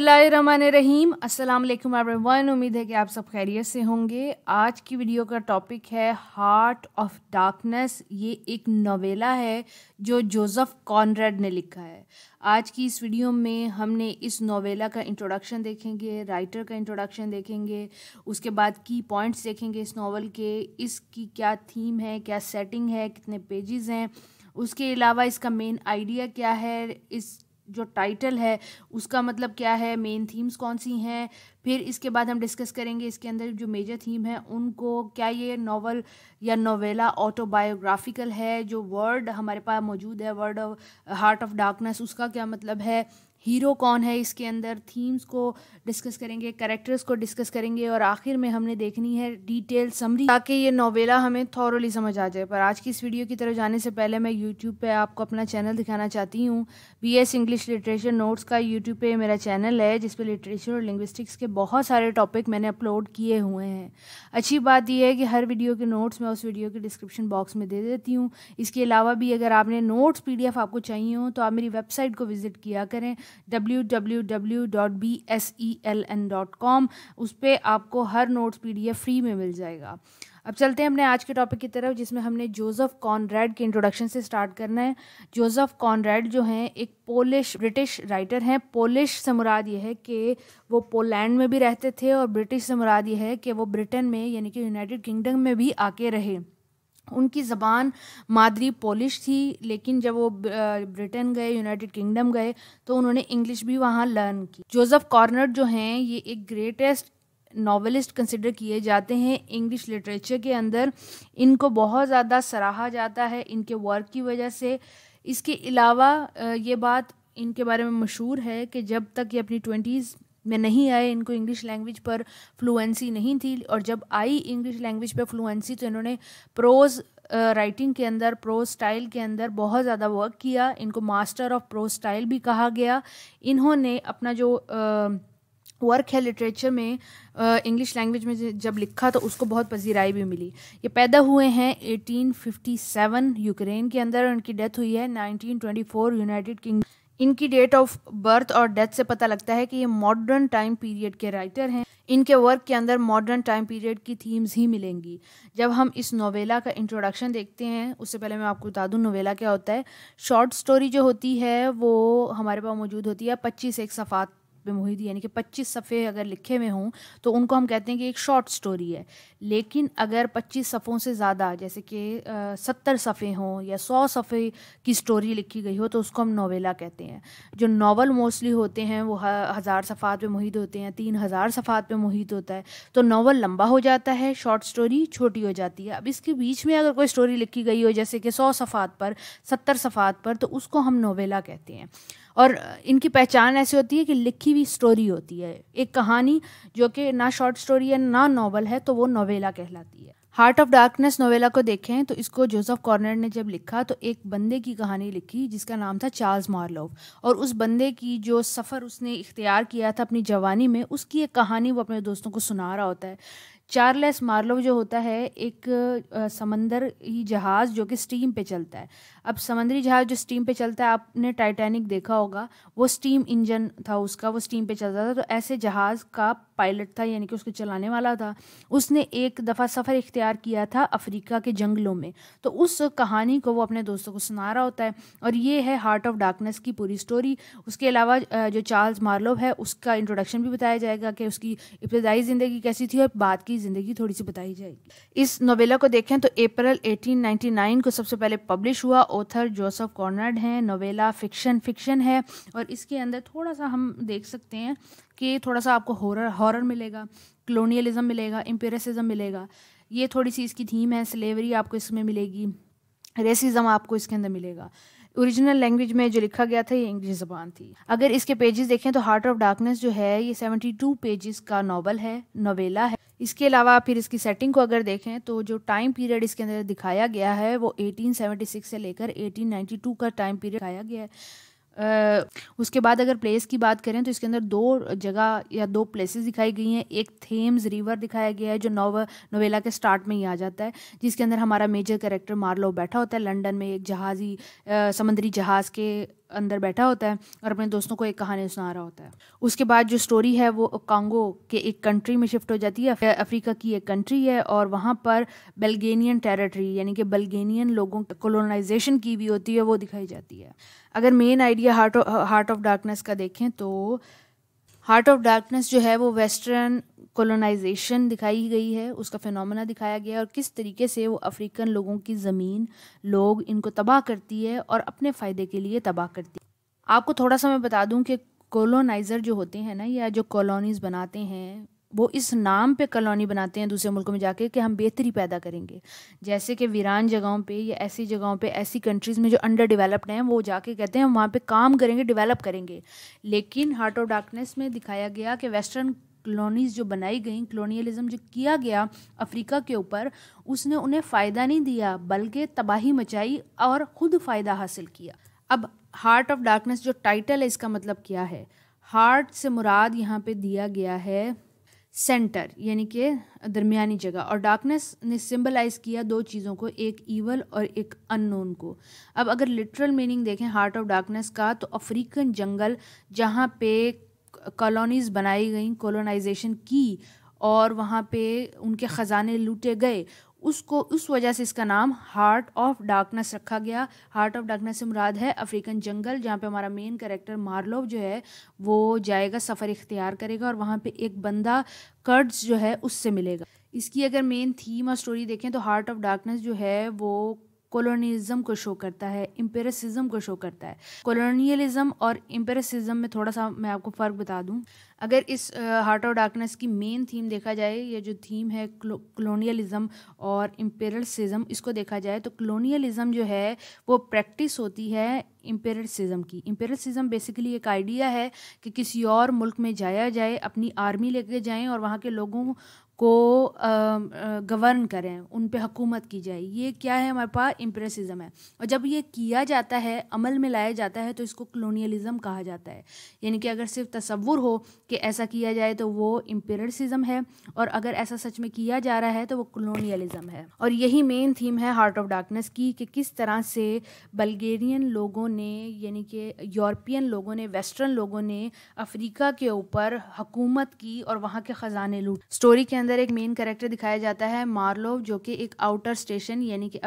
रहीम अस्सलाम वालेकुम एवरीवन उम्मीद है कि आप सब खैरियत से होंगे आज की वीडियो का टॉपिक है हार्ट ऑफ डार्कनेस ये एक नोवेला है जो जोसेफ कॉनरेड ने लिखा है आज की इस वीडियो में हमने इस नोवेला का इंट्रोडक्शन देखेंगे राइटर का इंट्रोडक्शन देखेंगे उसके बाद की पॉइंट्स देखेंगे इस नावल के इसकी क्या थीम है क्या सेटिंग है कितने पेजेस हैं उसके अलावा इसका मेन आइडिया क्या है इस जो टाइटल है उसका मतलब क्या है मेन थीम्स कौन सी हैं फिर इसके बाद हम डिस्कस करेंगे इसके अंदर जो मेजर थीम है उनको क्या ये नावल या नोवेला ऑटोबायोग्राफिकल है जो वर्ड हमारे पास मौजूद है word of heart of darkness उसका क्या मतलब है हीरो कौन है इसके अंदर थीम्स को डिस्कस करेंगे करेक्टर्स को डिस्कस करेंगे और आखिर में हमने देखनी है डिटेल समरी ताकि ये नोवेला हमें थॉरली समझ आ जाए पर आज की इस वीडियो की तरफ जाने से पहले मैं यूट्यूब पे आपको अपना चैनल दिखाना चाहती हूँ B S English literature notes का यूट्यूब पे मेरा चैनल है जिस पर लिटरेचर और लिंग्विस्टिक्स के बहुत सारे टॉपिक मैंने अपलोड किए हुए हैं अच्छी बात यह है कि हर वीडियो के नोट्स मैं उस वीडियो के डिस्क्रिप्शन बॉक्स में दे देती हूँ इसके अलावा भी अगर आपने नोट्स पी आपको चाहिए हो तो आप मेरी वेबसाइट को विज़िट किया करें कॉम उस पर आपको हर नोट्स पीडीएफ फ्री में मिल जाएगा अब चलते हैं अपने आज के टॉपिक की तरफ जिसमें हमने जोसेफ कॉनरेड के इंट्रोडक्शन से स्टार्ट करना है जोसेफ कॉनरेड जो हैं एक पोलिश ब्रिटिश राइटर हैं पोलिश से मुराद ये है कि वो पोलैंड में भी रहते थे और ब्रिटिश से मुराद ये है कि वो ब्रिटेन में यानी कि यूनाइटेड किंगडम में भी आके रहे उनकी ज़बान मादरी पोलिश थी लेकिन जब वो ब्रिटेन गए यूनाइटेड किंगडम गए तो उन्होंने इंग्लिश भी वहाँ लर्न की जोसेफ कॉर्नर जो हैं ये एक ग्रेटेस्ट नावलिस्ट कंसिडर किए जाते हैं इंग्लिश लिटरेचर के अंदर इनको बहुत ज़्यादा सराहा जाता है इनके वर्क की वजह से इसके अलावा ये बात इनके बारे में मशहूर है कि जब तक ये अपनी ट्वेंटीज़ में नहीं आए इनको इंग्लिश लैंग्वेज पर फ्लुएंसी नहीं थी और जब आई इंग्लिश लैंग्वेज पर फ्लुएंसी तो इन्होंने प्रोज राइटिंग के अंदर प्रो स्टाइल के अंदर बहुत ज़्यादा वर्क किया इनको मास्टर ऑफ प्रो स्टाइल भी कहा गया इन्होंने अपना जो वर्क है लिटरेचर में इंग्लिश लैंग्वेज में जब लिखा तो उसको बहुत पजीराई भी मिली ये पैदा हुए हैं 1857 यूक्रेन के अंदर उनकी डेथ हुई है 1924 यूनाइटेड किंग इनकी डेट ऑफ बर्थ और डेथ से पता लगता है कि ये मॉडर्न टाइम पीरियड के राइटर हैं इनके वर्क के अंदर मॉडर्न टाइम पीरियड की थीम्स ही मिलेंगी जब हम इस नोवेला का इंट्रोडक्शन देखते हैं उससे पहले मैं आपको बता दूँ नोवेला क्या होता है शॉर्ट स्टोरी जो होती है वो हमारे पास मौजूद होती है पच्चीस एक सफ़ात पे मुहिदी यानी कि 25 सफ़े अगर लिखे हुए हों तो उनको हम कहते हैं कि एक शॉर्ट स्टोरी है लेकिन अगर 25 सफ़ों से ज़्यादा जैसे कि सत्तर सफ़े हों या सौ सफ़े की स्टोरी लिखी गई हो तो उसको हम नावेला कहते हैं जो नावल मोस्टली होते हैं वो हज़ार सफ़ात पर मुहित होते हैं तीन हज़ार सफ़ात पर मुहित होता है तो नावल लंबा हो जाता है शॉर्ट स्टोरी छोटी हो जाती है अब इसके बीच में अगर कोई स्टोरी लिखी गई हो जैसे कि सौ सफ़ात पर सत्तर सफ़ात पर तो उसको हम नावेला कहते हैं और इनकी पहचान ऐसी होती है कि लिखी हुई स्टोरी होती है एक कहानी जो कि ना शॉर्ट स्टोरी है ना नॉवल है तो वो नोवेला कहलाती है हार्ट ऑफ डार्कनेस नोवेला को देखें तो इसको जोसेफ कॉर्नर ने जब लिखा तो एक बंदे की कहानी लिखी जिसका नाम था चार्ल्स मार्लोव और उस बंदे की जो सफ़र उसने इख्तियार किया था अपनी जवानी में उसकी एक कहानी वो अपने दोस्तों को सुना रहा होता है चार्लेस मार्लोव जो होता है एक समंदर ही जहाज़ जो कि स्टीम पे चलता है अब समंदरी जहाज जो स्टीम पे चलता है आपने टाइटैनिक देखा होगा वो स्टीम इंजन था उसका वो स्टीम पे चलता था तो ऐसे जहाज़ का पायलट था यानी कि उसको चलाने वाला था उसने एक दफ़ा सफ़र इख्तियार किया था अफ्रीका के जंगलों में तो उस कहानी को वो अपने दोस्तों को सुना रहा होता है और ये है हार्ट ऑफ डार्कनेस की पूरी स्टोरी उसके अलावा जो चार्ल्स मार्लोव है उसका इंट्रोडक्शन भी बताया जाएगा कि उसकी इब्तदाई ज़िंदगी कैसी थी और बाद की ज़िंदगी थोड़ी सी बताई जाएगी इस नोवेला को देखें तो अप्रैल एटीन को सबसे पहले पब्लिश हुआ ऑथर जोसफ़ कॉर्नर्ड हैं नोवेला फिक्शन फिक्शन है और इसके अंदर थोड़ा सा हम देख सकते हैं कि थोड़ा सा आपको हॉरर हॉरर मिलेगा कलोनियलिज़म मिलेगा एम्पेरिसिज्म मिलेगा ये थोड़ी सी इसकी थीम है स्लेवरी आपको इसमें मिलेगी रेसिज्म आपको इसके अंदर मिलेगा ओरिजिनल लैंग्वेज में जो लिखा गया था ये इंग्लिश जबान थी अगर इसके पेजेस देखें तो हार्ट ऑफ डार्कनेस जो है ये 72 पेजेस का नावल है नोवेला है इसके अलावा फिर इसकी सेटिंग को अगर देखें तो जो टाइम पीरियड इसके अंदर दिखाया गया है वो 1876 से लेकर 1892 का टाइम पीरियड दिखाया गया है उसके बाद अगर प्लेस की बात करें तो इसके अंदर दो जगह या दो प्लेसेस दिखाई गई हैं एक थेम्स रिवर दिखाया गया है जो नोव नोवेला के स्टार्ट में ही आ जाता है जिसके अंदर हमारा मेजर कैरेक्टर मार्लो बैठा होता है लंदन में एक जहाज़ी समंदरी जहाज़ के अंदर बैठा होता है और अपने दोस्तों को एक कहानी सुना रहा होता है उसके बाद जो स्टोरी है वो कांगो के एक कंट्री में शिफ्ट हो जाती है अफ्रीका की एक कंट्री है और वहाँ पर बेल्गेनियन टेरिटरी यानी कि बल्गेनियन लोगों कॉलोनाइजेशन की भी होती है वो दिखाई जाती है अगर main idea heart heart of darkness का देखें तो हार्ट ऑफ डार्कनेस जो है वो वेस्टर्न कॉलोनाइजेशन दिखाई गई है उसका फिनमिना दिखाया गया है और किस तरीके से वो अफ्रीकन लोगों की ज़मीन लोग इनको तबाह करती है और अपने फ़ायदे के लिए तबाह करती है आपको थोड़ा सा मैं बता दूं कि कॉलोनाइज़र जो होते हैं ना या जो कॉलोनीज़ बनाते हैं वो इस नाम पे कॉलोनी बनाते हैं दूसरे मुल्कों में जाके कि हम बेहतरी पैदा करेंगे जैसे कि वीरान जगहों पे या ऐसी जगहों पे ऐसी कंट्रीज़ में जो अंडर डेवलप्ड हैं वो जाके कहते हैं हम वहाँ पे काम करेंगे डेवलप करेंगे लेकिन हार्ट ऑफ डार्कनेस में दिखाया गया कि वेस्टर्न कॉलोनीज़ जो बनाई गई कॉलोनियलिज़म जो किया गया अफ्रीका के ऊपर उसने उन्हें फ़ायदा नहीं दिया बल्कि तबाही मचाई और ख़ुद फ़ायदा हासिल किया अब हार्ट ऑफ डार्कनेस जो टाइटल है इसका मतलब क्या है हार्ट से मुराद यहाँ पे दिया गया है सेंटर यानी कि दरमियानी जगह और डार्कनेस ने सिंबलाइज किया दो चीज़ों को एक ईवल और एक अननोन को अब अगर लिटरल मीनिंग देखें हार्ट ऑफ डार्कनेस का तो अफ्रीकन जंगल जहाँ पे कॉलोनीज़ बनाई गई कॉलोनाइजेशन की और वहाँ पे उनके ख़जाने लूटे गए उसको उस वजह से इसका नाम हार्ट ऑफ डार्कनेस रखा गया हार्ट ऑफ डार्कनेस से मुराद है अफ्रीकन जंगल जहाँ पे हमारा मेन करेक्टर मार्लोव जो है वो जाएगा सफ़र इख्तियार करेगा और वहाँ पे एक बंदा कर्ड्स जो है उससे मिलेगा इसकी अगर मेन थीम और स्टोरी देखें तो हार्ट ऑफ डार्कनेस जो है वो कॉलोनीज़म को शो करता है इम्पेरिसिज्म को शो करता है कॉलोनियलिज्म और इम्पेरिसिज्म में थोड़ा सा मैं आपको फ़र्क बता दूं अगर इस हार्ट ऑफ डार्कनेस की मेन थीम देखा जाए ये जो थीम है कॉलोनियलिज्म और इम्पेरसिजम इसको देखा जाए तो कॉलोनियलिज्म जो है वो प्रैक्टिस होती है इम्पेरिसिज्म की इम्पेरसिज्म बेसिकली एक आइडिया है कि किसी और मुल्क में जाया जाए अपनी आर्मी लेके जाएं और वहाँ के लोगों को गवर्न करें उन पे हकूमत की जाए ये क्या है हमारे पास इम्प्रेसिज़म है और जब ये किया जाता है अमल में लाया जाता है तो इसको कलोनियलिज़म कहा जाता है यानी कि अगर सिर्फ तस्वुर हो कि ऐसा किया जाए तो वो इम्प्रेसिज़म है और अगर ऐसा सच में किया जा रहा है तो वो कलोनियलिज्म है और यही मेन थीम है हार्ट ऑफ डार्कनेस की कि किस तरह से बल्गेरियन लोगों ने यानी कि यूरोपियन लोगों ने वेस्टर्न लोगों ने अफ्रीका के ऊपर हकूमत की और वहाँ के ख़जाने लूट स्टोरी के अंदर एक मेन कैरेक्टर दिखाया जाता है मार्लो जो कि एक आउटर स्टेशन यानी कि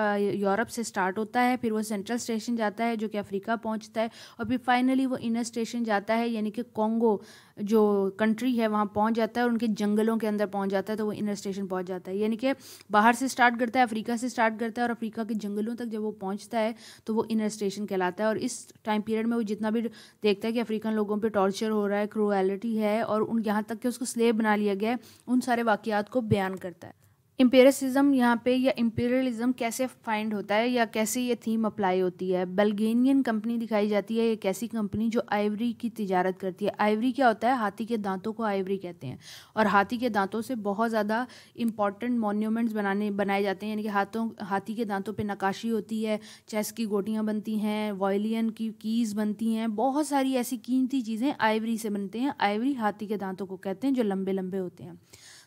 यूरोप से स्टार्ट होता है फिर वो सेंट्रल स्टेशन जाता है जो कि अफ्रीका पहुंचता है और फिर फाइनली वो इनर स्टेशन जाता है यानी कि कॉन्गो जो कंट्री है वहाँ पहुँच जाता है और उनके जंगलों के अंदर पहुँच जाता है तो वो इनर स्टेशन पहुँच जाता है यानी कि बाहर से स्टार्ट करता है अफ्रीका से स्टार्ट करता है और अफ्रीका के जंगलों तक जब वो पहुँचता है तो वो इनर स्टेशन कहलाता है और इस टाइम पीरियड में वो जितना भी देखता है कि अफ्रीकन लोगों पर टॉर्चर हो रहा है क्रोएलिटी है और उन यहाँ तक कि उसको स्लेब बना लिया गया है उन सारे वाक़ को बयान करता है एम्पेरिसिज्म यहाँ पे या इम्पेरियलिज्म कैसे फाइंड होता है या कैसे ये थीम अप्लाई होती है बल्गेनियन कंपनी दिखाई जाती है एक ऐसी कंपनी जो आइवरी की तजारत करती है आइवरी क्या होता है हाथी के दांतों को आइवरी कहते हैं और हाथी के दांतों से बहुत ज़्यादा इंपॉर्टेंट मोन्यूमेंट्स बनाने बनाए जाते हैं यानी कि हाथों हाथी के दांतों पर नकाशी होती है चेस की गोटियाँ बनती हैं वॉयलियन की कीज़ बनती हैं बहुत सारी ऐसी कीमती चीज़ें आइवरी से बनते हैं आइवरी हाथी के दांतों को कहते हैं जो लंबे लंबे होते हैं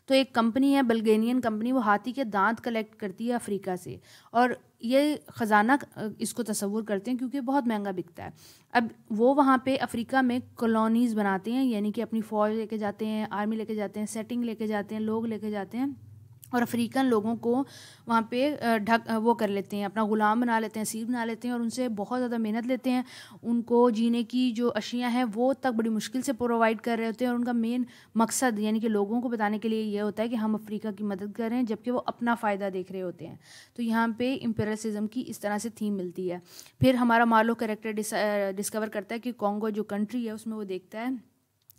तो एक कंपनी है बल्गेनियन कंपनी वो हाथी के दांत कलेक्ट करती है अफ्रीका से और ये ख़जाना इसको तस्वूर करते हैं क्योंकि बहुत महंगा बिकता है अब वो वहाँ पे अफ्रीका में कॉलोनीज़ बनाते हैं यानी कि अपनी फ़ौज लेके जाते हैं आर्मी लेके जाते हैं सेटिंग लेके जाते हैं लोग लेके जाते हैं और अफ्रीकन लोगों को वहाँ पे ढक वो कर लेते हैं अपना ग़ुलाम बना लेते हैं सीर बना लेते हैं और उनसे बहुत ज़्यादा मेहनत लेते हैं उनको जीने की जो अशियाँ हैं वो तक बड़ी मुश्किल से प्रोवाइड कर रहे होते हैं और उनका मेन मकसद यानी कि लोगों को बताने के लिए ये होता है कि हम अफ्रीका की मदद कर रहे हैं जबकि वो अपना फ़ायदा देख रहे होते हैं तो यहाँ पर इम्पेरसिज़म की इस तरह से थीम मिलती है फिर हमारा मालो करेक्टर डिस्कवर करता है कि कॉन्गो जो कंट्री है उसमें वो देखता है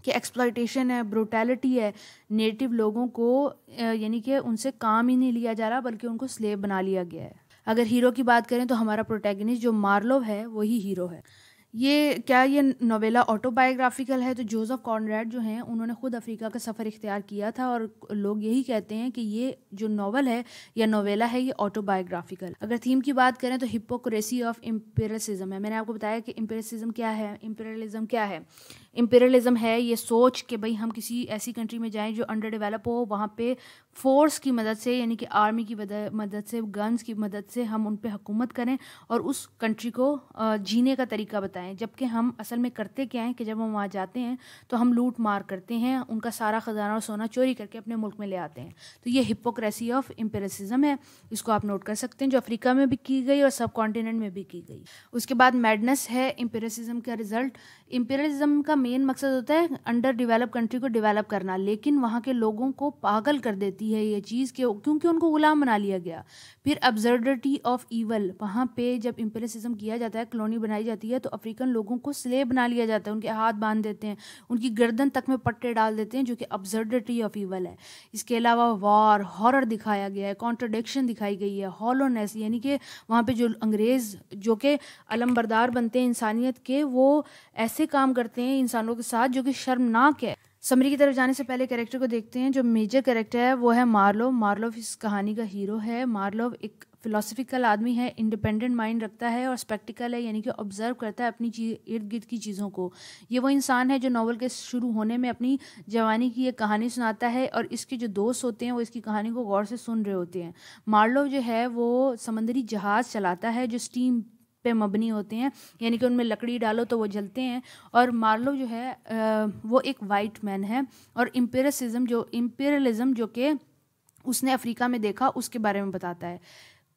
कि एक्सप्लाइटेशन है ब्रोटैलिटी है नेटिव लोगों को यानी कि उनसे काम ही नहीं लिया जा रहा बल्कि उनको स्लेब बना लिया गया है अगर हीरो की बात करें तो हमारा प्रोटैगनिस्ट जो मार्लोव है वही हीरो है ये क्या ये नोवेला ऑटोबायोग्राफिकल है तो जोसेफ कॉनरेड जो हैं उन्होंने खुद अफ्रीका का सफ़र इख्तियार किया था और लोग यही कहते हैं कि ये जो नावल है या नोवेला है ये ऑटोबायोग्राफिकल अगर थीम की बात करें तो हिपोक्रेसी ऑफ इम्पेरलिज्म है मैंने आपको बताया कि इम्पेरलिज्म क्या है इम्पेरलिज्म क्या है इम्पेरलिज्म है ये सोच कि भाई हम किसी ऐसी कंट्री में जाएं जो अंडर डेवलप हो वहाँ पे फ़ोर्स की मदद से यानी कि आर्मी की मदद से गन्स की मदद से हम उन पर हुकूमत करें और उस कंट्री को जीने का तरीका बताएं जबकि हम असल में करते क्या हैं कि जब हम वहाँ जाते हैं तो हम लूट मार करते हैं उनका सारा ख़जाना और सोना चोरी करके अपने मुल्क में ले आते हैं तो ये हिपोक्रेसी ऑफ एम्पेसिजम है इसको आप नोट कर सकते हैं जो अफ्रीका में भी की गई और सब कॉन्टीनेंट में भी की गई उसके बाद मैडनेस है एम्पेसिजम का रिज़ल्ट एम्पेरिसिज्म का मेन मकसद होता है अंडर डिवेलप कंट्री को डिवेलप करना लेकिन वहाँ के लोगों को पागल कर देती सकती है ये चीज़ क्योंकि उनको ग़ुलाम बना लिया गया फिर अब्जर्डिटी ऑफ ईवल वहाँ पे जब इम्पेरिसिज्म किया जाता है कॉलोनी बनाई जाती है तो अफ्रीकन लोगों को स्लेब बना लिया जाता है उनके हाथ बांध देते हैं उनकी गर्दन तक में पट्टे डाल देते हैं जो कि अब्जर्डिटी ऑफ ईवल है इसके अलावा वार हॉरर दिखाया गया है कॉन्ट्रोडिक्शन दिखाई गई है हॉलोनेस यानी कि वहाँ पर जो अंग्रेज़ जो कि अलमबरदार बनते हैं इंसानियत के वो ऐसे काम करते हैं इंसानों के साथ जो कि शर्मनाक है समरी की तरफ जाने से पहले कैरेक्टर को देखते हैं जो मेजर कैरेक्टर है वो है मार्लोव मार्लोव इस कहानी का हीरो है मार्लोव एक फिलोसफिकल आदमी है इंडिपेंडेंट माइंड रखता है और स्पेक्टिकल है यानी कि ऑब्जर्व करता है अपनी इर्द गिर्द की चीज़ों को ये वो इंसान है जो नावल के शुरू होने में अपनी जवानी की ये कहानी सुनाता है और इसके जो दोस्त होते हैं वो इसकी कहानी को गौर से सुन रहे होते हैं मार्लोव जो है वो समंदरी जहाज़ चलाता है जो स्टीम पे मबनी होते हैं यानी कि उनमें लकड़ी डालो तो वो जलते हैं और मार्लो जो है आ, वो एक वाइट मैन है और इम्पेरसिज्म जो इम्पेरलिज्म जो कि उसने अफ्रीका में देखा उसके बारे में बताता है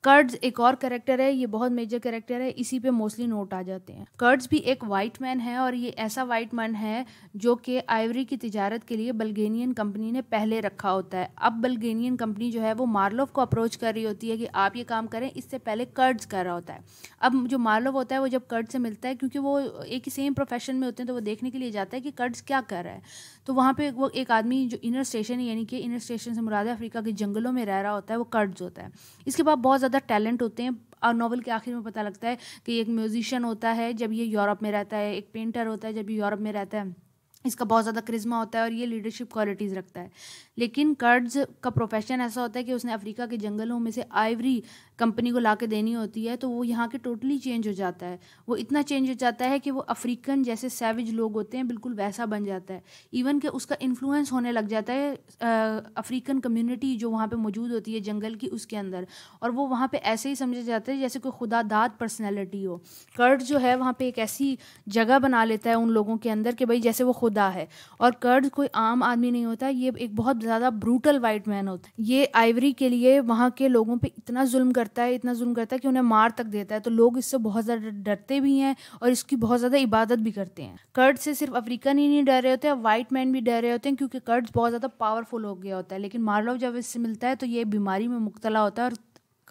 कर्ड्स एक और करेक्टर है ये बहुत मेजर करेक्टर है इसी पे मोस्टली नोट आ जाते हैं कर्ड्स भी एक वाइट मैन है और ये ऐसा वाइट मैन है जो कि आइवरी की तजारत के लिए बल्गेनियन कंपनी ने पहले रखा होता है अब बल्गेनियन कंपनी जो है वो मार्लोव को अप्रोच कर रही होती है कि आप ये काम करें इससे पहले कर्ड्स कर रहा होता है अब जो मार्लोव होता है वो जब कर्ड से मिलता है क्योंकि वो एक ही सेम प्रोफेशन में होते हैं तो वो देखने के लिए जाता है कि कर्ड्स क्या कर रहा है तो वहाँ पे वो एक आदमी जो इनर स्टेशन यानी कि इनर स्टेशन से मुराद अफ्रीका के जंगलों में रह रहा होता है वो कर्ज होता है इसके बाद बहुत ज़्यादा टैलेंट होते हैं और नावल के आखिर में पता लगता है कि एक म्यूजिशियन होता है जब ये यूरोप में रहता है एक पेंटर होता है जब ये यूरोप में रहता है इसका बहुत ज़्यादा क्रिज्मा होता है और ये लीडरशिप क्वालिटीज़ रखता है लेकिन कर्ज़ का प्रोफेशन ऐसा होता है कि उसने अफ्रीका के जंगलों में से आइवरी कंपनी को ला के देनी होती है तो वो यहाँ के टोटली चेंज हो जाता है वो इतना चेंज हो जाता है कि वो अफ्रीकन जैसे सैविज लोग होते हैं बिल्कुल वैसा बन जाता है इवन कि उसका इन्फ्लुएंस होने लग जाता है अफ्रीकन कम्यूनिटी जो वहाँ पर मौजूद होती है जंगल की उसके अंदर और वो वहाँ पर ऐसे ही समझे जाते हैं जैसे कोई खुदादाद पर्सनैलिटी हो कर्ज जो है वहाँ पर एक ऐसी जगह बना लेता है उन लोगों के अंदर कि भाई जैसे वो खुदा है और कर्ज कोई आम आदमी नहीं होता ये एक बहुत ज़्यादा ब्रूटल वाइट मैन होता है ये आइवरी के लिए वहाँ के लोगों पर इतना जुल्म करता है इतना जुल्म करता है कि उन्हें मार तक देता है तो लोग इससे बहुत ज़्यादा डरते भी हैं और इसकी बहुत ज़्यादा इबादत भी करते हैं कर्ज से सिर्फ अफ्रीकन ही नहीं डर रहे होते हैं वाइट मैन भी डर रहे होते हैं क्योंकि कर्ज बहुत ज़्यादा पावरफुल हो गया होता है लेकिन मार्लव जब इससे मिलता है तो ये बीमारी में मुबतला होता है और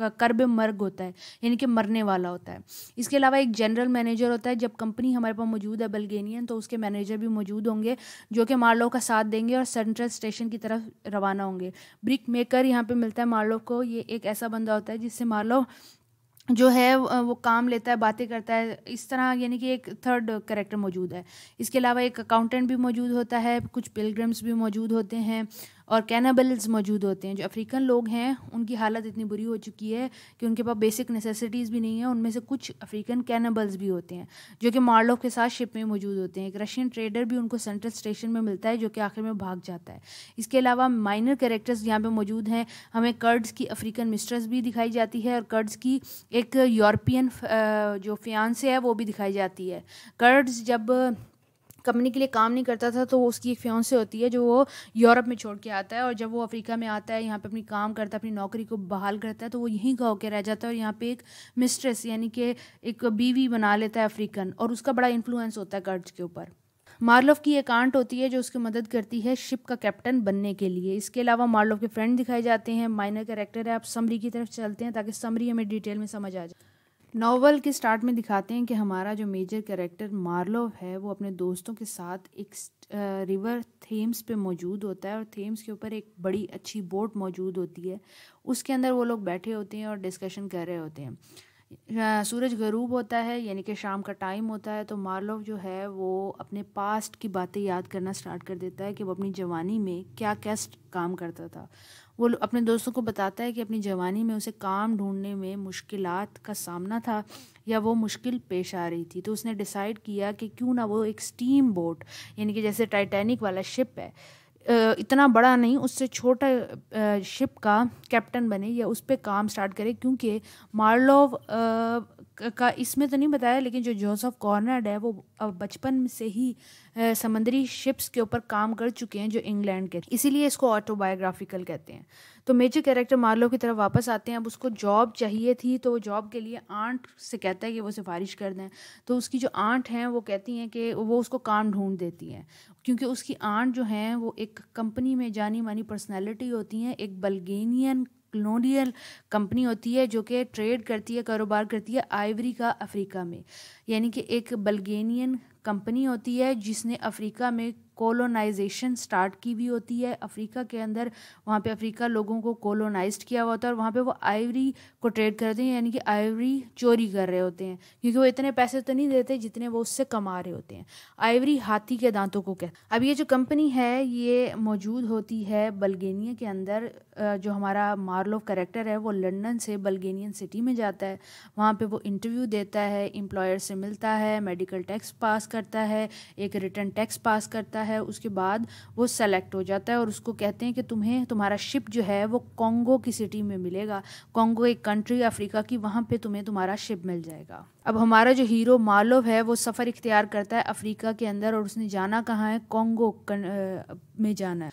कर्ब मर्ग होता है यानी कि मरने वाला होता है इसके अलावा एक जनरल मैनेजर होता है जब कंपनी हमारे पास मौजूद है बल्गेनियन तो उसके मैनेजर भी मौजूद होंगे जो कि मार्लो का साथ देंगे और सेंट्रल स्टेशन की तरफ रवाना होंगे ब्रिक मेकर यहाँ पर मिलता है मार्लो को ये एक ऐसा बंदा होता है जिससे मार्लो जो है वो काम लेता है बातें करता है इस तरह यानी कि एक थर्ड करेक्टर मौजूद है इसके अलावा एक अकाउंटेंट भी मौजूद होता है कुछ पिलग्रम्स भी मौजूद होते हैं और कैनबल्स मौजूद होते हैं जो अफ्रीकन लोग हैं उनकी हालत इतनी बुरी हो चुकी है कि उनके पास बेसिक नेसेसिटीज़ भी नहीं है उनमें से कुछ अफ्रीकन कैनबल्स भी होते हैं जो कि मार्लोव के साथ शिप में मौजूद होते हैं एक रशियन ट्रेडर भी उनको सेंट्रल स्टेशन में मिलता है जो कि आखिर में भाग जाता है इसके अलावा माइनर कैरेक्टर्स यहाँ पर मौजूद हैं हमें कर्ड्स की अफ्रीकन मिस्ट्रेस भी दिखाई जाती है और कर्ड्स की एक यूरोपियन जो फ्यांस है वो भी दिखाई जाती है कर्ड्स जब कंपनी के लिए काम नहीं करता था तो उसकी एक से होती है जो वो यूरोप में छोड़ के आता है और जब वो अफ्रीका में आता है यहाँ पर अपनी काम करता है अपनी नौकरी को बहाल करता है तो वो यहीं का होकर रह जाता है और यहाँ पर एक मिस्ट्रेस यानी कि एक बीवी बना लेता है अफ्रीकन और उसका बड़ा इन्फ्लुएंस होता है कर्ज के ऊपर मार्लोव की एक आंट होती है जो उसकी मदद करती है शिप का कैप्टन बनने के लिए इसके अलावा मार्लोव के फ्रेंड दिखाए जाते हैं माइनर कैरेक्टर है आप समरी की तरफ चलते हैं ताकि समरी हमें डिटेल में समझ आ जाए नावल के स्टार्ट में दिखाते हैं कि हमारा जो मेजर कैरेक्टर मार्लोव है वो अपने दोस्तों के साथ एक रिवर थेम्स पे मौजूद होता है और थेम्स के ऊपर एक बड़ी अच्छी बोट मौजूद होती है उसके अंदर वो लोग बैठे होते हैं और डिस्कशन कर रहे होते हैं सूरज गरूब होता है यानी कि शाम का टाइम होता है तो मार्लोव जो है वो अपने पास्ट की बातें याद करना स्टार्ट कर देता है कि वो अपनी जवानी में क्या क्या काम करता था वो अपने दोस्तों को बताता है कि अपनी जवानी में उसे काम ढूंढने में मुश्किल का सामना था या वो मुश्किल पेश आ रही थी तो उसने डिसाइड किया कि क्यों ना वो एक स्टीम बोट यानी कि जैसे टाइटैनिक वाला शिप है इतना बड़ा नहीं उससे छोटा शिप का कैप्टन बने या उस पर काम स्टार्ट करे क्योंकि मार्लोव का इसमें तो नहीं बताया लेकिन जो जोसफ कॉर्नर्ड है वो बचपन से ही समंदरी शिप्स के ऊपर काम कर चुके हैं जो इंग्लैंड के इसीलिए इसको ऑटोबायोग्राफिकल कहते हैं तो मेजर कैरेक्टर मार्लो की तरफ वापस आते हैं अब उसको जॉब चाहिए थी तो वो जॉब के लिए आंट से कहता है कि वो सिफारिश कर दें तो उसकी जो आंट हैं वो कहती हैं कि वो उसको काम ढूंढ देती हैं क्योंकि उसकी आंट जो हैं वो एक कंपनी में जानी मानी पर्सनैलिटी होती हैं एक बल्गेनियन कलोनियल कंपनी होती है जो कि ट्रेड करती है कारोबार करती है आइवरी का अफ्रीका में यानी कि एक बल्गेनियन कंपनी होती है जिसने अफ्रीका में कोलोनाइजेशन स्टार्ट की हुई होती है अफ्रीका के अंदर वहाँ पे अफ्रीका लोगों को कोलोनाइज किया हुआ होता है और वहाँ पे वो आइवरी को ट्रेड करते हैं यानी कि आइवरी चोरी कर रहे होते हैं क्योंकि वो इतने पैसे तो नहीं देते जितने वो उससे कमा रहे होते हैं आइवरी हाथी के दांतों को कह अब ये जो कंपनी है ये मौजूद होती है बल्गेनिया के अंदर जो हमारा मार्लोव करेक्टर है वो लंडन से बल्गेनियन सिटी में जाता है वहाँ पर वो इंटरव्यू देता है एम्प्लॉयर से मिलता है मेडिकल टैक्स पास करता है एक रिटर्न टैक्स पास करता है है उसके बाद वो सेलेक्ट हो जाता है और उसको कहते हैं कि तुम्हें तुम्हारा शिप जो है वो कॉन्गो की सिटी में मिलेगा कॉन्गो एक कंट्री अफ्रीका की वहाँ पर तुम्हें तुम्हारा शिप मिल जाएगा अब हमारा जो हीरो मालव है वो सफ़र इख्तियार करता है अफ्रीका के अंदर और उसने जाना कहाँ है कॉन्गो में जाना है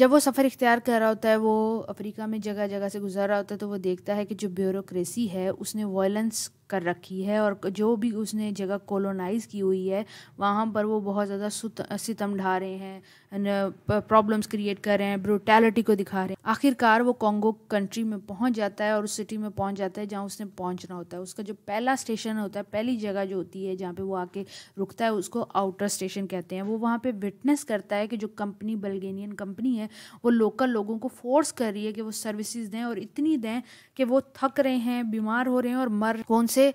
जब वो सफ़र इख्तियार कर रहा होता है वो अफ्रीका में जगह जगह से गुजर रहा होता है तो वो देखता है कि जो ब्यूरोक्रेसी है उसने वायलेंस कर रखी है और जो भी उसने जगह कॉलोनाइज़ की हुई है वहाँ पर वो बहुत ज़्यादा सितम ढा रहे हैं प्रॉब्लम्स क्रिएट कर रहे हैं ब्रोटैलिटी को दिखा रहे हैं आखिरकार वो कॉन्गो कंट्री में पहुँच जाता है और उस सिटी में पहुँच जाता है जहाँ उसने पहुँचना होता है उसका जो पहला स्टेशन होता है पहली जगह जो होती है जहाँ पर वो आके रुकता है उसको आउटर स्टेशन कहते हैं वो वहाँ पर विटनेस करता है कि जो कंपनी बल्गेनियन कंपनी है वो लोकल लोगों को फोर्स कर रही है कि वो सर्विसेज दें और इतनी दें कि वो थक रहे हैं बीमार हो रहे हैं और मर कौन उनसे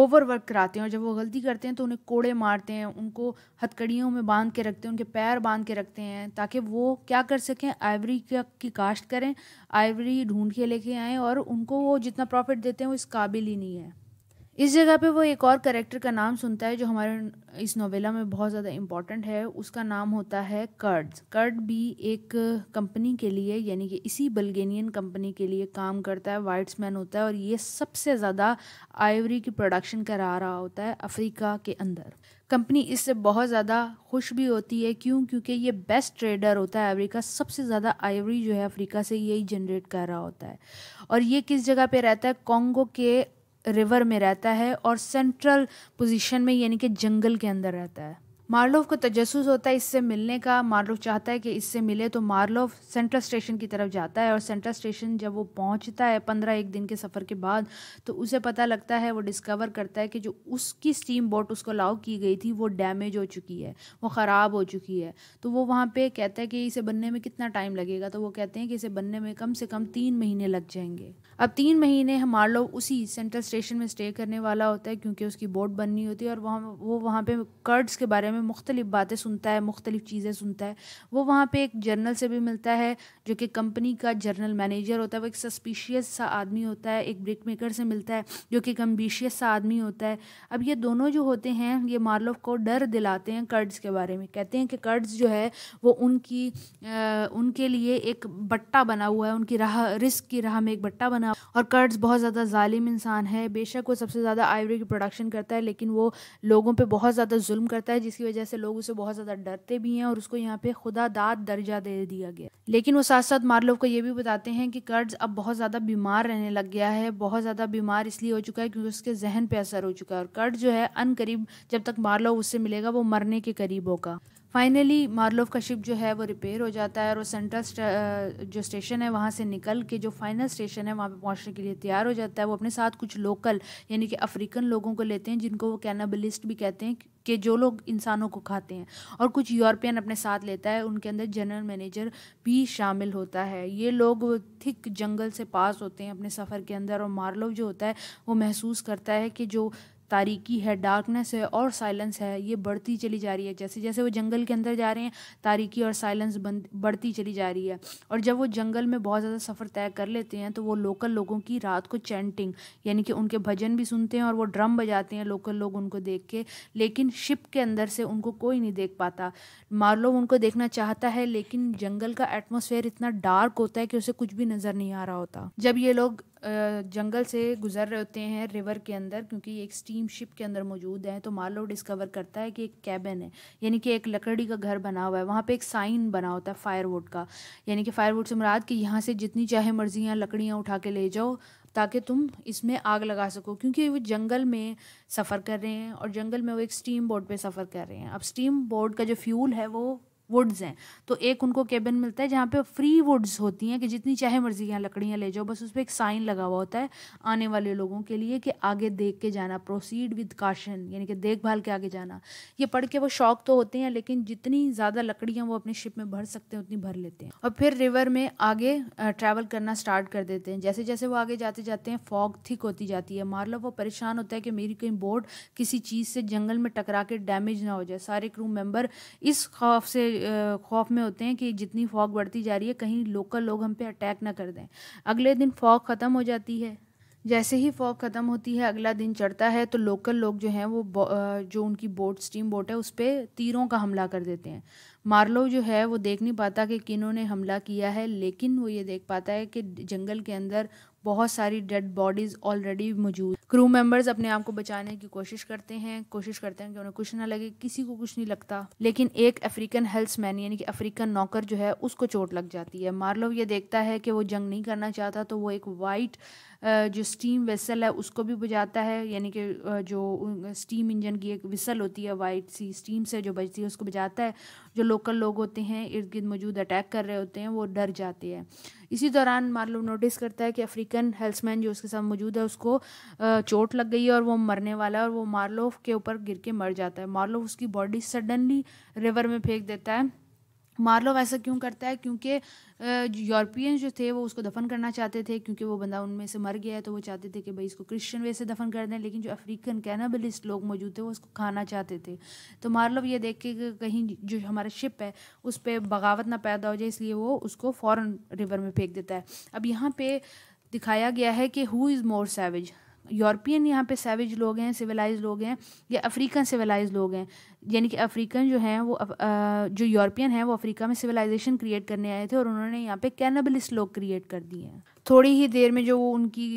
ओवर वर्क कराते हैं और जब वो गलती करते हैं तो उन्हें कोड़े मारते हैं उनको हथकड़ियों में बांध के रखते हैं उनके पैर बांध के रखते हैं ताकि वो क्या कर सकें आइवरी की काश्त करें आइवरी ढूंढ के लेके आएँ और उनको वो जितना प्रॉफिट देते हैं वो इस काबिल ही नहीं है इस जगह पे वो एक और करेक्टर का नाम सुनता है जो हमारे इस नोवेला में बहुत ज़्यादा इम्पॉर्टेंट है उसका नाम होता है कर्ड्स कर्ड भी एक कंपनी के लिए यानी कि इसी बल्गेनियन कंपनी के लिए काम करता है वाइट्समैन होता है और ये सबसे ज़्यादा आइवरी की प्रोडक्शन करा रहा होता है अफ्रीका के अंदर कंपनी इससे बहुत ज़्यादा खुश भी होती है क्यों क्योंकि ये बेस्ट ट्रेडर होता है अफ्रीका सबसे ज़्यादा आइवरी जो है अफ्रीका से यही जनरेट कर रहा होता है और ये किस जगह पे रहता है कॉन्गो के रिवर में रहता है और सेंट्रल पोजीशन में यानी कि जंगल के अंदर रहता है मार्लोव को तजस होता है इससे मिलने का मार्लोव चाहता है कि इससे मिले तो मार्लोव सेंट्रल स्टेशन की तरफ जाता है और सेंट्रल स्टेशन जब वो पहुंचता है पंद्रह एक दिन के सफ़र के बाद तो उसे पता लगता है वो डिस्कवर करता है कि जो उसकी स्टीम बोट उसको अलाउ की गई थी वो डैमेज हो चुकी है वो ख़राब हो चुकी है तो वो वहाँ पर कहता है कि इसे बनने में कितना टाइम लगेगा तो वो कहते हैं कि इसे बनने में कम से कम तीन महीने लग जाएंगे अब तीन महीने मार्लोव उसी सेंट्रल स्टेशन में स्टे करने वाला होता है क्योंकि उसकी बोट बननी होती है और वहाँ वो वहाँ पर कर्ड्स के बारे में में मुख्तलिफ बातें सुनता है मुख्तलिफ चीज़ें सुनता है वो वहाँ पे एक जर्नल से भी मिलता है जो कि कंपनी का जर्नल मैनेजर होता है वो एक सस्पिशियस सा आदमी होता है एक ब्रेक मेकर से मिलता है जो कि गम्बिशियस सा आदमी होता है अब ये दोनों जो होते हैं ये मार्लोव को डर दिलाते हैं कर्ज के बारे में कहते हैं कि कर्ज जो है वो उनकी आ, उनके लिए एक बट्टा बना हुआ है उनकी राह रिस्क की राह में एक बट्टा बना और कर्ज बहुत ज़्यादा ालिम इंसान है बेशक वो सबसे ज़्यादा आयुर्वेद की प्रोडक्शन करता है लेकिन वो लोगों पर बहुत ज़्यादा जुल्म करता है जिसकी वजह से लोग उसे बहुत ज़्यादा डरते भी हैं और उसको यहाँ पे खुदा दाद दर्जा दे दिया गया लेकिन वो साथ साथ मार्लोव को ये भी बताते हैं कि कर्ज अब बहुत ज़्यादा बीमार रहने लग गया है बहुत ज़्यादा बीमार इसलिए हो चुका है क्योंकि उसके जहन पे असर हो चुका है और कर्ज जो है अनकरीब जब तक मार्लोव उससे मिलेगा वो मरने के करीब होगा फाइनली मार्लोव का शिप जो है वो रिपेयर हो जाता है और वो सेंट्रल जो स्टेशन है वहाँ से निकल के जो फाइनल स्टेशन है वहाँ पे पहुँचने के लिए तैयार हो जाता है वो अपने साथ कुछ लोकल यानी कि अफ्रीकन लोगों को लेते हैं जिनको वो कैनाबलिस्ट भी कहते हैं कि जो लोग इंसानों को खाते हैं और कुछ यूरोपियन अपने साथ लेता है उनके अंदर जनरल मैनेजर भी शामिल होता है ये लोग थिक जंगल से पास होते हैं अपने सफ़र के अंदर और मार्लोव जो होता है वो महसूस करता है कि जो तारीकी है डार्कनेस है और साइलेंस है ये बढ़ती चली जा रही है जैसे जैसे वो जंगल के अंदर जा रहे हैं तारीकी और साइलेंस बढ़ती चली जा रही है और जब वो जंगल में बहुत ज़्यादा सफ़र तय कर लेते हैं तो वो लोकल लोगों की रात को चैंटिंग यानी कि उनके भजन भी सुनते हैं और वो ड्रम बजाते हैं लोकल लोग उनको देख के लेकिन शिप के अंदर से उनको कोई नहीं देख पाता मार्लो उनको देखना चाहता है लेकिन जंगल का एटमोसफेयर इतना डार्क होता है कि उसे कुछ भी नज़र नहीं आ रहा होता जब ये लोग जंगल से गुजर रहे होते हैं रिवर के अंदर क्योंकि एक स्टीम शिप के अंदर मौजूद है तो मार्लो डिस्कवर करता है कि एक कैबिन है यानी कि एक लकड़ी का घर बना हुआ है वहाँ पे एक साइन बना होता है फायरवुड का यानी कि फायरवुड से मुराद कि यहाँ से जितनी चाहे मर्जियाँ लकड़ियाँ उठा के ले जाओ ताकि तुम इसमें आग लगा सको क्योंकि वो जंगल में सफ़र कर रहे हैं और जंगल में वो एक स्टीम बोट पे सफ़र कर रहे हैं अब स्टीम बोट का जो फ्यूल है वो वुड्स हैं तो एक उनको केबिन मिलता है जहाँ पे फ्री वुड्स होती हैं कि जितनी चाहे मर्जी यहाँ लकड़ियाँ ले जाओ बस उस पर एक साइन लगा हुआ होता है आने वाले लोगों के लिए कि आगे देख के जाना प्रोसीड विद काशन यानी कि देखभाल के आगे जाना ये पढ़ के वो शौक तो होते हैं लेकिन जितनी ज़्यादा लकड़ियाँ वो अपने शिप में भर सकते हैं उतनी भर लेते हैं और फिर रिवर में आगे ट्रैवल करना स्टार्ट कर देते हैं जैसे जैसे वो आगे जाते जाते हैं फॉग थिक होती जाती है मार्लो वो परेशान होता है कि मेरी कहीं बोट किसी चीज़ से जंगल में टकरा के डैमेज ना हो जाए सारे क्रू मेम्बर इस खौफ से खौफ में होते हैं कि जितनी फॉग बढ़ती जा रही है कहीं लोकल लोग हम पे अटैक ना कर दें अगले दिन फॉग ख़त्म हो जाती है जैसे ही फॉग ख़त्म होती है अगला दिन चढ़ता है तो लोकल लोग जो हैं वो जो उनकी बोट स्टीम बोट है उस पर तीरों का हमला कर देते हैं मार्लो जो है वो देख नहीं पाता कि किनों ने हमला किया है लेकिन वो ये देख पाता है कि जंगल के अंदर बहुत सारी डेड बॉडीज़ ऑलरेडी मौजूद क्रू मेंबर्स अपने आप को बचाने की कोशिश करते हैं कोशिश करते हैं कि उन्हें कुछ ना लगे किसी को कुछ नहीं लगता लेकिन एक अफ्रीकन मैन यानी कि अफ्रीकन नौकर जो है उसको चोट लग जाती है मार्लो ये देखता है कि वो जंग नहीं करना चाहता तो वो एक वाइट जो स्टीम वेसल है उसको भी बुझाता है यानी कि जो स्टीम इंजन की एक विसल होती है वाइट सी स्टीम से जो बजती है उसको बुझाता है जो लोकल लोग होते हैं इर्द गिर्द मौजूद अटैक कर रहे होते हैं वो डर जाते हैं इसी दौरान मार्लो नोटिस करता है कि अफ्रीकन हेल्समैन जो उसके साथ मौजूद है उसको चोट लग गई है और वो मरने वाला है और वो मार्लोव के ऊपर गिर के मर जाता है मार्लोव उसकी बॉडी सडनली रिवर में फेंक देता है मार्लो वैसा क्यों करता है क्योंकि यूरोपियन जो थे वो उसको दफन करना चाहते थे क्योंकि वो बंदा उनमें से मर गया है तो वो चाहते थे कि भाई इसको क्रिश्चियन वे से दफन कर दें लेकिन जो अफ्रीकन कैनाबलिस्ट लोग मौजूद थे वो उसको खाना चाहते थे तो मार्लो ये देख के कहीं जो हमारा शिप है उस पर बगावत ना पैदा हो जाए इसलिए वो उसको फ़ौर रिवर में फेंक देता है अब यहाँ पर दिखाया गया है कि who is more savage European यहाँ पे सेविज लोग हैं सिविलाइज लोग हैं या अफ्रीकन सिविलाइज लोग हैं यानी कि अफ्रीकन जो हैं वो जो यूरोपियन हैं वो अफ्रीका में सिविलाइजेशन क्रिएट करने आए थे और उन्होंने यहाँ पे कैनबलिस्ट लोग क्रिएट कर दिए हैं थोड़ी ही देर में जो उनकी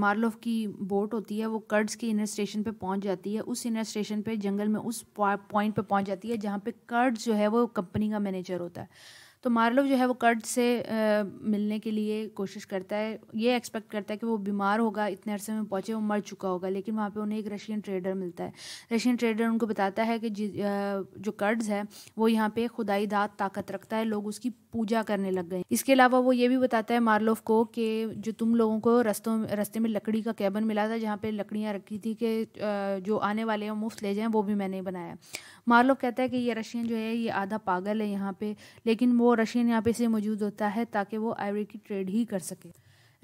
मार्लोफ की बोट होती है वो कर्ड्स के इनर स्टेशन पे पहुंच जाती है उस इनर स्टेशन पे जंगल में उस पॉइंट पे पहुंच जाती है जहाँ पे कर्ड्स जो है वो कंपनी का मैनेजर होता है तो मार्लो जो है वो कर्ज से आ, मिलने के लिए कोशिश करता है ये एक्सपेक्ट करता है कि वो बीमार होगा इतने अरसे में पहुँचे वो मर चुका होगा लेकिन वहाँ पर उन्हें एक रशियन ट्रेडर मिलता है रशियन ट्रेडर उनको बताता है कि जो कर्ज है वो यहाँ पे खुदाई दात ताकत रखता है लोग उसकी पूजा करने लग गए इसके अलावा वो ये भी बताता है मार्लोव को कि जो तुम लोगों को रस्तों रस्ते में लकड़ी का कैबन मिला था जहाँ पे लकड़ियाँ रखी थी कि जो आने वाले हैं मुफ्त ले जाएं वो भी मैंने बनाया मार्लो कहता है कि ये रशियन जो है ये आधा पागल है यहाँ पे लेकिन वो रशियन यहाँ पे से मौजूद होता है ताकि वो आइवरी की ट्रेड ही कर सके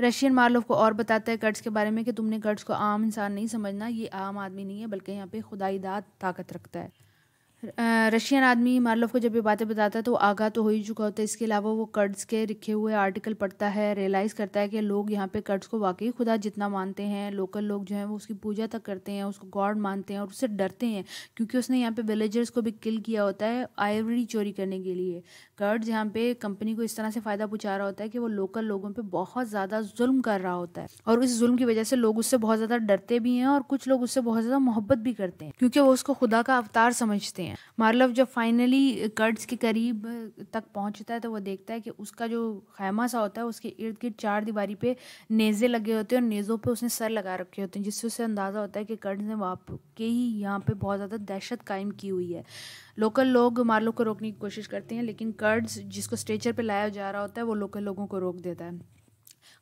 रशियन मार्लोव को और बताता है कर्ट्स के बारे में कि तुमने कर्ट्स को आम इंसान नहीं समझना ये आम आदमी नहीं है बल्कि यहाँ पे दाद ताकत रखता है रशियन आदमी मार्लोव को जब ये बातें बताता है तो आगा तो हो ही चुका होता है इसके अलावा वो कर्ड्स के लिखे हुए आर्टिकल पढ़ता है रियलाइज़ करता है कि लोग यहाँ पे कर्ड्स को वाकई खुदा जितना मानते हैं लोकल लोग जो हैं वो उसकी पूजा तक करते हैं उसको गॉड मानते हैं और उससे डरते हैं क्योंकि उसने यहाँ पे विलेजर्स को भी किल किया होता है आइवरी चोरी करने के लिए कर्ड्स यहाँ पे कंपनी को इस तरह से फ़ायदा पहुँचा रहा होता है कि वो लोकल लोगों पर बहुत ज़्यादा जुल्म कर रहा होता है और उस जुल्म की वजह से लोग उससे बहुत ज़्यादा डरते भी हैं और कुछ लोग उससे बहुत ज़्यादा मोहब्बत भी करते हैं क्योंकि वो उसको खुदा का अवतार समझते हैं हैं मार्लव जब फाइनली कर्ड्स के करीब तक पहुंचता है तो वो देखता है कि उसका जो खैमा सा होता है उसके इर्द गिर्द चार दीवारी पे नेज़े लगे होते हैं और नेज़ों पे उसने सर लगा रखे होते हैं जिससे उसे अंदाज़ा होता है कि कर्ड्स ने के ही यहाँ पे बहुत ज़्यादा दहशत कायम की हुई है लोकल लोग मार्लव को रोकने की कोशिश करते हैं लेकिन कर्ड्स जिसको स्ट्रेचर पर लाया जा रहा होता है वो लोकल लोगों को रोक देता है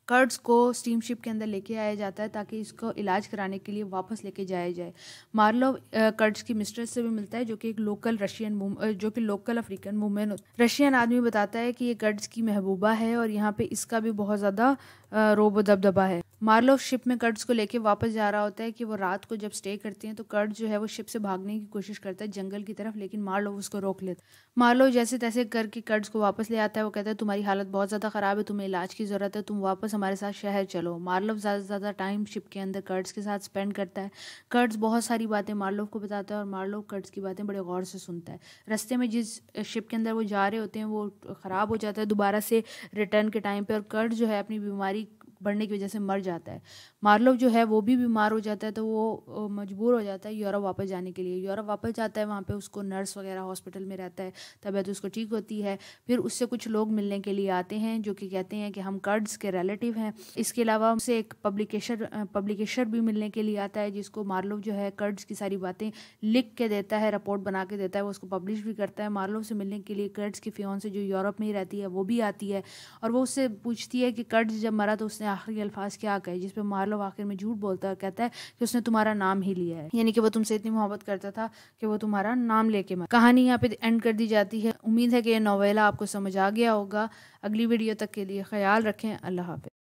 कर्ड्स को स्टीमशिप के अंदर लेके आया जाता है ताकि इसको इलाज कराने के लिए वापस लेके जाया जाए मार्लो कर्ड्स की मिस्ट्रेस से भी मिलता है जो कि एक लोकल रशियन जो कि लोकल अफ्रीकन वुमेन रशियन आदमी बताता है कि ये कर्ड्स की महबूबा है और यहाँ पे इसका भी बहुत ज़्यादा रोबो दबदबा है मार्लो शिप में कर्ज को लेके वापस जा रहा होता है कि वो रात को जब स्टे करती हैं तो कर्ज जो है वो शिप से भागने की कोशिश करता है जंगल की तरफ लेकिन मार्लो उसको रोक लेता मार्लो जैसे तैसे करके कर्ज को वापस ले आता है वो कहता है तुम्हारी हालत बहुत ज़्यादा ख़राब है तुम्हें इलाज की ज़रूरत है तुम वापस हमारे साथ शहर चलो मार्लो ज़्यादा से ज़्यादा टाइम शिप के अंदर कर्ज के साथ स्पेंड करता है कर्ज बहुत सारी बातें मार्लो को बताता है और मार्लो कर्ट्स की बातें बड़े गौर से सुनता है रस्ते में जिस शिप के अंदर वो जा रहे होते हैं वो ख़राब हो जाता है दोबारा से रिटर्न के टाइम पर और कर्ट जो है अपनी बीमारी बढ़ने की वजह से मर जाता है मार्लोव जो है वो भी बीमार हो जाता है तो वो मजबूर हो जाता है यूरोप वापस जाने के लिए यूरोप वापस जाता है वहाँ पे उसको नर्स वगैरह हॉस्पिटल में रहता है तबीयत उसको ठीक होती है फिर उससे कुछ लोग मिलने के लिए आते हैं जो कि कहते हैं कि हम कर्ड्स के रिलेटिव हैं इसके अलावा उससे एक पब्लिकेशर पब्लिकेशर भी मिलने के लिए आता है जिसको मार्लोव जो है कर्ड्स की सारी बातें लिख के देता है रिपोर्ट बना के देता है वो उसको पब्लिश भी करता है मार्लोव से मिलने के लिए कर्ड्स की फ्योन से जो यूरोप में ही रहती है वो भी आती है और वो उससे पूछती है कि कर्ड्स जब मरा तो उसने आखिरी अल्फाज क्या कहे जिस पर मार्लोव मतलब आखिर में झूठ बोलता है कहता है कि उसने तुम्हारा नाम ही लिया है यानी कि वो तुमसे इतनी मोहब्बत करता था कि वो तुम्हारा नाम लेके मैं कहानी यहाँ पे एंड कर दी जाती है उम्मीद है कि यह नोवेला आपको समझ आ गया होगा अगली वीडियो तक के लिए ख्याल रखें अल्लाह हाफि